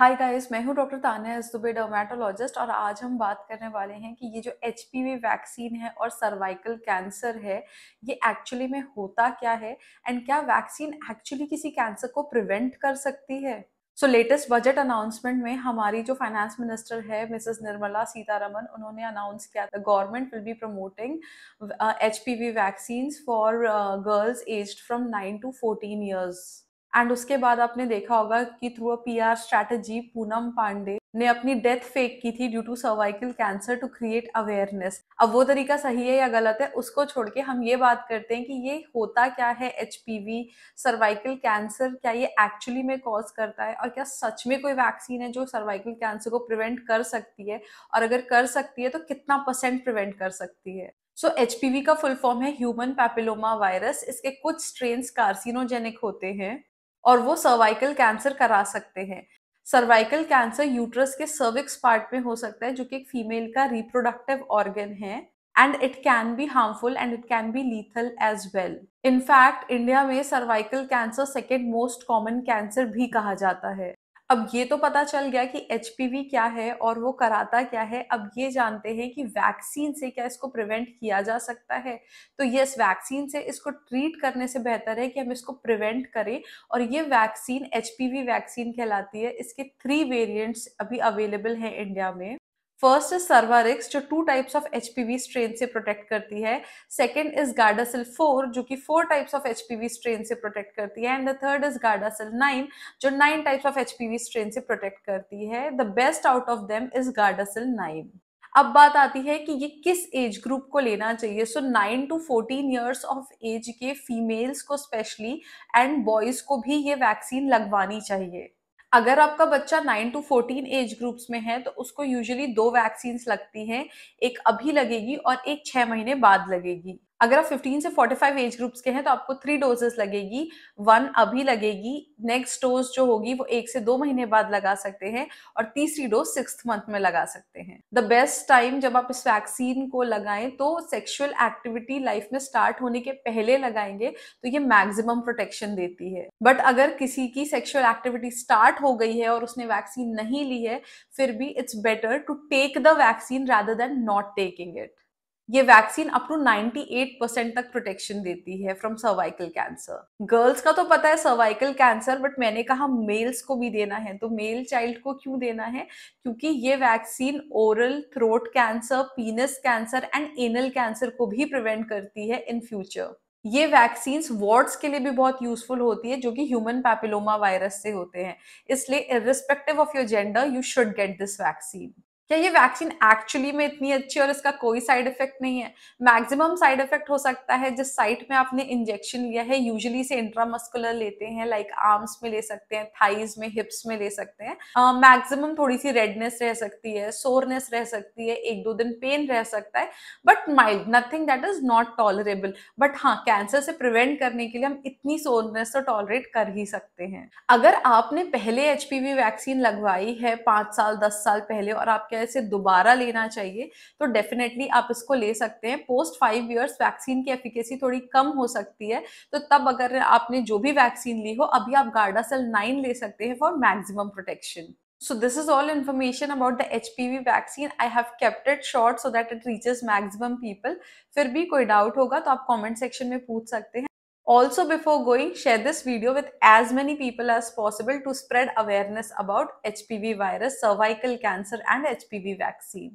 Hi guys मैं हूं doctor Tania Dubey dermatologist और आज हम बात करने वाले हैं कि ये जो एच वैक्सीन है और सर्वाइकल कैंसर है ये एक्चुअली में होता क्या है एंड क्या वैक्सीन एक्चुअली किसी कैंसर को प्रिवेंट कर सकती है सो लेटेस्ट बजट अनाउंसमेंट में हमारी जो फाइनेंस मिनिस्टर है मिसेस निर्मला सीतारमन उन्होंने अनाउंस किया था government will be promoting H P vaccine for girls aged from nine to fourteen years and उसके बाद आपने देखा होगा कि through a R strategy Poonam Pandey ने अपनी डेथ फेक की थी due to cervical cancer to create awareness अब वो तरीका सही है या गलत है उसको छोड़ के हम ये बात करते हैं कि ये होता क्या है H P V cervical cancer क्या ये एक्चुअली में कॉज करता है और क्या सच में कोई वैक्सीन है जो सर्वाइकल कैंसर को प्रिवेंट कर सकती है और अगर कर सकती है तो कितना परसेंट प्रिवेंट कर सकती है सो so, एच का फुल फॉर्म है ह्यूमन पैपिलोमा वायरस इसके कुछ स्ट्रेन कार्सिनोजेनिक होते हैं और वो सर्वाइकल कैंसर करा सकते हैं सर्वाइकल कैंसर यूट्रस के सर्विक्स पार्ट में हो सकता है जो कि एक फीमेल का रिप्रोडक्टिव ऑर्गन है and it can be harmful and it can be lethal as well in fact India में cervical cancer second most common cancer भी कहा जाता है अब ये तो पता चल गया कि एच क्या है और वो कराता क्या है अब ये जानते हैं कि वैक्सीन से क्या इसको प्रिवेंट किया जा सकता है तो यस वैक्सीन से इसको ट्रीट करने से बेहतर है कि हम इसको प्रिवेंट करें और ये वैक्सीन एच वैक्सीन कहलाती है इसके थ्री वेरिएंट्स अभी अवेलेबल हैं इंडिया में फर्स्ट इज सर्वारिक्स जो two types of H P strain से प्रोटेक्ट करती है सेकेंड इज गार्डासिल फोर जो कि four types of H strain से प्रोटेक्ट करती है and the third is Gardasil nine जो nine types of H strain से प्रोटेक्ट करती है the best out of them is Gardasil nine अब बात आती है कि ये किस एज ग्रुप को लेना चाहिए so nine to fourteen years of age के फीमेल्स को स्पेशली एंड बॉयज़ को भी ये वैक्सीन लगवानी चाहिए अगर आपका बच्चा 9 टू 14 एज ग्रुप्स में है तो उसको यूजुअली दो वैक्सीन लगती हैं एक अभी लगेगी और एक छह महीने बाद लगेगी अगर आप 15 से 45 एज ग्रुप्स के हैं तो आपको थ्री डोजेस लगेगी वन अभी लगेगी नेक्स्ट डोज जो होगी वो एक से दो महीने बाद लगा सकते हैं और तीसरी डोज सिक्स मंथ में लगा सकते हैं द बेस्ट टाइम जब आप इस वैक्सीन को लगाएं तो सेक्शुअल एक्टिविटी लाइफ में स्टार्ट होने के पहले लगाएंगे तो ये मैक्सिमम प्रोटेक्शन देती है बट अगर किसी की सेक्शुअल एक्टिविटी स्टार्ट हो गई है और उसने वैक्सीन नहीं ली है फिर भी it's better to take the vaccine rather than not taking it ये वैक्सीन अप टू 98 परसेंट तक प्रोटेक्शन देती है फ्रॉम सर्वाइकल कैंसर गर्ल्स का तो पता है सर्वाइकल कैंसर बट मैंने कहा मेल्स को भी देना है तो मेल चाइल्ड को क्यों देना है क्योंकि ये vaccine oral throat cancer penis cancer and anal cancer को भी प्रिवेंट करती है इन फ्यूचर ये वैक्सीन वार्ड्स के लिए भी बहुत यूजफुल होती है जो कि ह्यूमन पैपिलोमा वायरस से होते हैं इसलिए irrespective of your gender you should get this vaccine क्या ये वैक्सीन एक्चुअली में इतनी अच्छी और इसका कोई साइड इफेक्ट नहीं है मैक्सिमम साइड इफेक्ट हो सकता है जिस साइट में आपने इंजेक्शन लिया है यूजुअली से इंट्रामस्कुलर लेते हैं लाइक आर्म्स में ले सकते हैं थाइज में हिप्स में ले सकते हैं मैक्सिमम uh, थोड़ी सी रेडनेस रह सकती है सोरनेस रह सकती है एक दो दिन पेन रह सकता है but mild nothing that is not tolerable but हाँ कैंसर से प्रिवेंट करने के लिए हम इतनी सोरनेस तो टॉलरेट कर ही सकते हैं अगर आपने पहले एच वैक्सीन लगवाई है पाँच साल दस साल पहले और आपके वजह से दोबारा लेना चाहिए तो डेफिनेटली आप इसको ले सकते हैं पोस्ट फाइव ईयर्स वैक्सीन की एफिकेसी थोड़ी कम हो सकती है तो तब अगर आपने जो भी वैक्सीन ली हो अभी आप गार्डासल नाइन ले सकते हैं for maximum protection so this is all information about the hpv vaccine i have kept it short so that it reaches maximum people फिर भी कोई डाउट होगा तो आप कमेंट सेक्शन में पूछ सकते हैं Also, before going, share this video with as many people as possible to spread awareness about HPV virus, cervical cancer, and HPV vaccine.